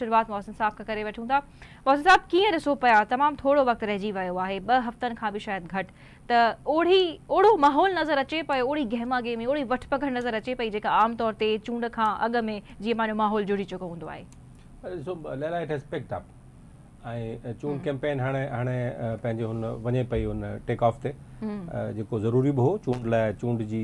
शुरुआत मौसम साहब का करे वठूं मौसम साहब की रिसो पया तमाम थोड़ो वक्त रहजी वयो ब हफ्तन खां भी शायद घट त ओढ़ी ओढ़ो माहौल नजर अचे पयो ओढ़ी गहमा गेमी ओढ़ी वठ पकड़ नजर अचे पई जेका आम तौर ते चूंड खां अॻ में जीअं पंहिंजो माहौल जुड़ी चुको हूंदो आहे ऐं चूंड कैंपेन हाणे हाणे पंहिंजो हुन टेक ऑफ ते जेको ज़रूरी बि हो चूंड लाइ चूंड जी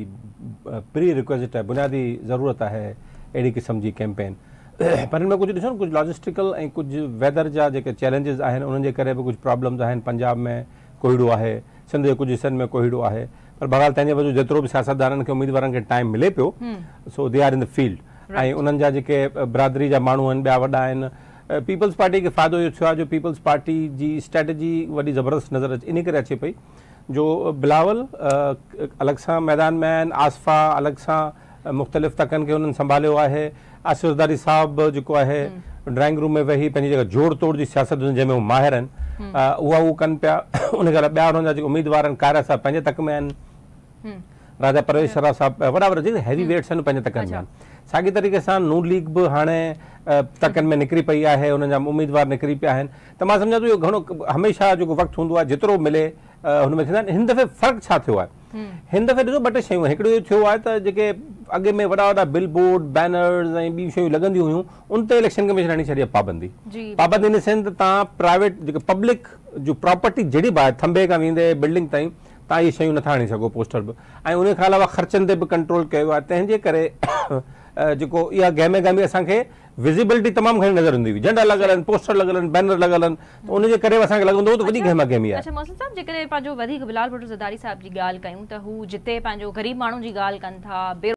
प्री रिक्वेस्ट बुनियादी ज़रूरत आहे अहिड़ी क़िस्म जी कैंपेन पर इनमें कुझु ॾिसो न कुझु लॉजिस्टिकल कुछ वेदर जा जेके चैलेंजिस आहिनि उन्हनि प्रॉब्लम्स आहिनि पंजाब में कोहीड़ो है सिंध के कुछ हिस्सों में कोहीड़ो है पर बहाल तेज वजह जेतिरो भी सियासतदाननि खे उमेदवारनि खे टाइम मिले पो so they are in the field ऐं उन्हनि जा जेके बिरादरी जा माण्हू आहिनि ॿिया पीपल्स पार्टी के फ़ाइदो इहो थियो जो पीपल्स पार्टी की स्ट्रैटेजी वही ज़बरदस्त नज़र इन करे अचे पई जो बिलावल अलग से मैदान में आहिनि आसफ़ा अलग से मुख़्तलिफ़ तकनि खे उन्हनि संभालियो आहे आसिरदारी साहब जो है हम्म। ड्राइंग रूम में वही पंहिंजी जेका जोड़ तोड़ जी सियासत जंहिंमें माहिर कन हम्म। उहा हू कनि कारा साहिबु पंहिंजे तक में हम्म। राजा परवेश शराफ साहिबु वॾा वॾा हैवी वेट्स आहिनि में अच्छा। आहिनि तरीक़े से नून लीग भी हाँ तक में निकिरी पई है हुननि जा उमेदवार निकिरी पिया आहिनि त मां सम्झां थो इहो घणो हमेशह जेको मिले हुन दफ़े फर्क छा थियो आहे हिन दफ़े ॾिसो ॿ टे शयूं हिकिड़ो इहो थियो अॻे में वॾा वॾा बिल बोर्ड बैनर्स ऐं ॿियूं शयूं लॻंदियूं हुयूं इलेक्शन कमीशन हणी छॾी पाबंदी पाबंदी इन सेंस प्राइवेट पब्लिक जो प्रॉपर्टी जहिड़ी बि आहे थंबे खां वेंदे बिल्डिंग ताईं तव्हां इहे शयूं नथा हणी सघो पोस्टर बि उन अलावा ख़र्चनि ते बि कंट्रोल कयो आहे तंहिंजे करे जेको गहमे गहमी असांखे विज़िबिलिटी तमामु घणी नज़र हुई झंडा लगल पोस्टर लॻल बैनर लॻल आहिनि त करे असांखे लॻंदो हो त वॾी अच्छा। गहमा गहमी आहे अच्छा मौसम साहिबु जेकॾहिं पंहिंजो वधीक बिलाल भुटो ज़दारी साहिब जी ॻाल्हि कयूं त हू जिते पंहिंजो ग़रीब माण्हुनि जी ॻाल्हि कनि था